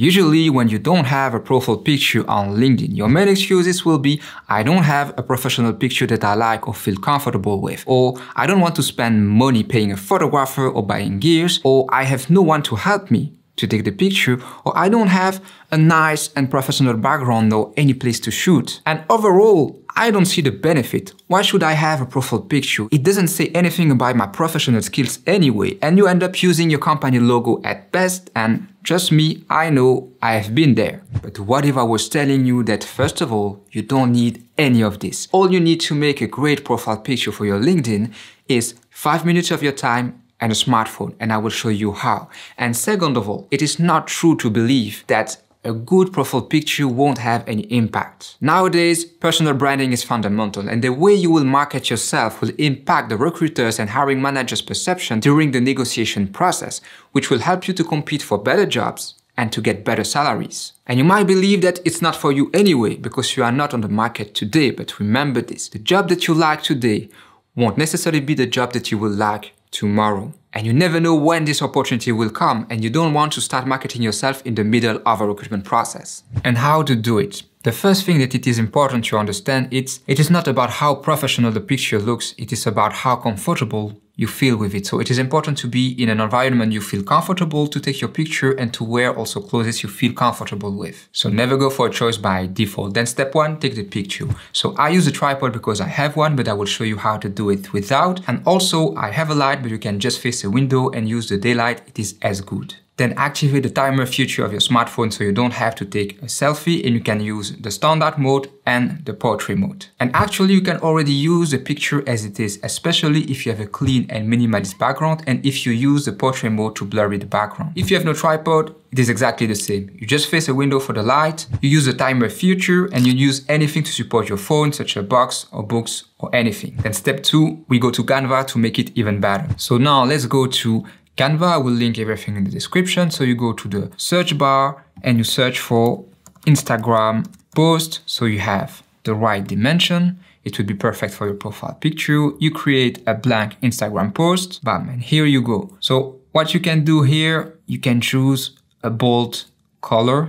Usually when you don't have a profile picture on LinkedIn, your main excuses will be, I don't have a professional picture that I like or feel comfortable with, or I don't want to spend money paying a photographer or buying gears, or I have no one to help me to take the picture, or I don't have a nice and professional background or any place to shoot. And overall, I don't see the benefit. Why should I have a profile picture? It doesn't say anything about my professional skills anyway, and you end up using your company logo at best and Trust me, I know, I've been there. But what if I was telling you that first of all, you don't need any of this. All you need to make a great profile picture for your LinkedIn is 5 minutes of your time and a smartphone and I will show you how. And second of all, it is not true to believe that a good profile picture won't have any impact. Nowadays, personal branding is fundamental and the way you will market yourself will impact the recruiters and hiring managers' perception during the negotiation process, which will help you to compete for better jobs and to get better salaries. And you might believe that it's not for you anyway because you are not on the market today, but remember this, the job that you like today won't necessarily be the job that you will like tomorrow. And you never know when this opportunity will come and you don't want to start marketing yourself in the middle of a recruitment process. And how to do it? The first thing that it is important to understand is it is not about how professional the picture looks, it is about how comfortable you feel with it. So it is important to be in an environment you feel comfortable to take your picture and to wear also clothes you feel comfortable with. So never go for a choice by default. Then step one, take the picture. So I use a tripod because I have one, but I will show you how to do it without. And also I have a light, but you can just face a window and use the daylight. It is as good. Then activate the timer feature of your smartphone so you don't have to take a selfie and you can use the standard mode and the portrait mode. And actually you can already use the picture as it is, especially if you have a clean and minimalist background and if you use the portrait mode to blurry the background. If you have no tripod, it is exactly the same. You just face a window for the light, you use the timer feature and you use anything to support your phone such as a box or books or anything. Then step two, we go to Canva to make it even better. So now let's go to Canva. I will link everything in the description. So you go to the search bar and you search for Instagram post. So you have the right dimension. It would be perfect for your profile picture. You create a blank Instagram post. Bam, and here you go. So what you can do here, you can choose a bold color.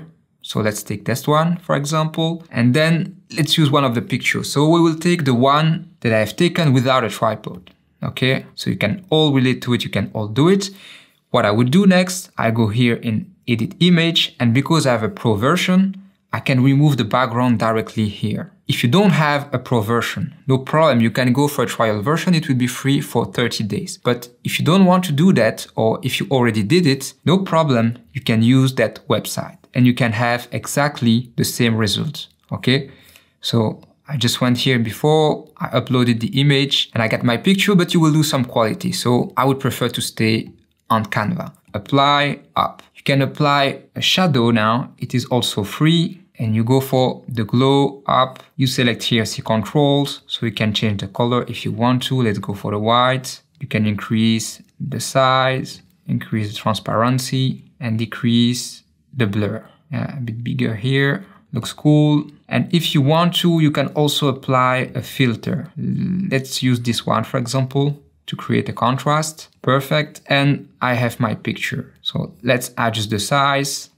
So let's take this one, for example, and then let's use one of the pictures. So we will take the one that I've taken without a tripod. Okay, so you can all relate to it, you can all do it. What I would do next, I go here in edit image and because I have a pro version, I can remove the background directly here. If you don't have a pro version, no problem, you can go for a trial version, it will be free for 30 days. But if you don't want to do that, or if you already did it, no problem, you can use that website and you can have exactly the same result, okay? So I just went here before, I uploaded the image and I got my picture, but you will lose some quality. So I would prefer to stay on Canva. Apply up. You can apply a shadow now. It is also free and you go for the glow up. You select here the controls so you can change the color if you want to. Let's go for the white. You can increase the size, increase the transparency and decrease the blur. Yeah, a bit bigger here. Looks cool. And if you want to, you can also apply a filter. Let's use this one, for example, to create a contrast. Perfect. And I have my picture. So let's adjust the size.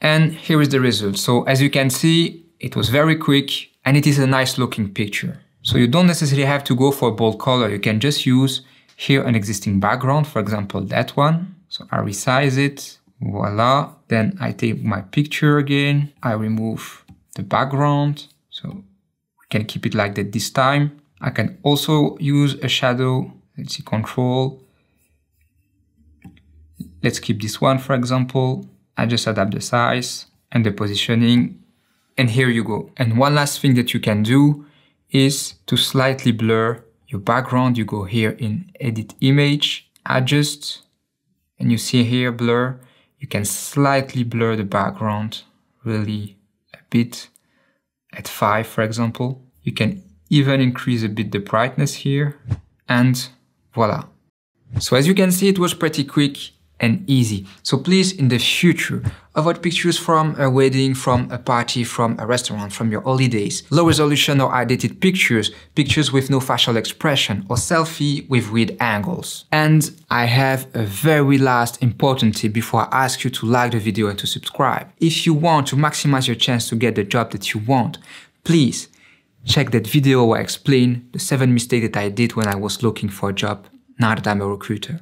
And here is the result. So as you can see, it was very quick and it is a nice looking picture. So you don't necessarily have to go for a bold color. You can just use here an existing background, for example, that one. So I resize it, voila. Then I take my picture again, I remove the background. So we can keep it like that this time. I can also use a shadow. Let's see, control. Let's keep this one, for example. I just adapt the size and the positioning. And here you go. And one last thing that you can do is to slightly blur your background. You go here in edit image, adjust, and you see here blur. You can slightly blur the background really bit at 5, for example. You can even increase a bit the brightness here and voila. So as you can see, it was pretty quick and easy. So please, in the future, avoid pictures from a wedding, from a party, from a restaurant, from your holidays. Low resolution or outdated pictures, pictures with no facial expression, or selfie with weird angles. And I have a very last important tip before I ask you to like the video and to subscribe. If you want to maximize your chance to get the job that you want, please check that video where I explain the seven mistakes that I did when I was looking for a job now that I'm a recruiter.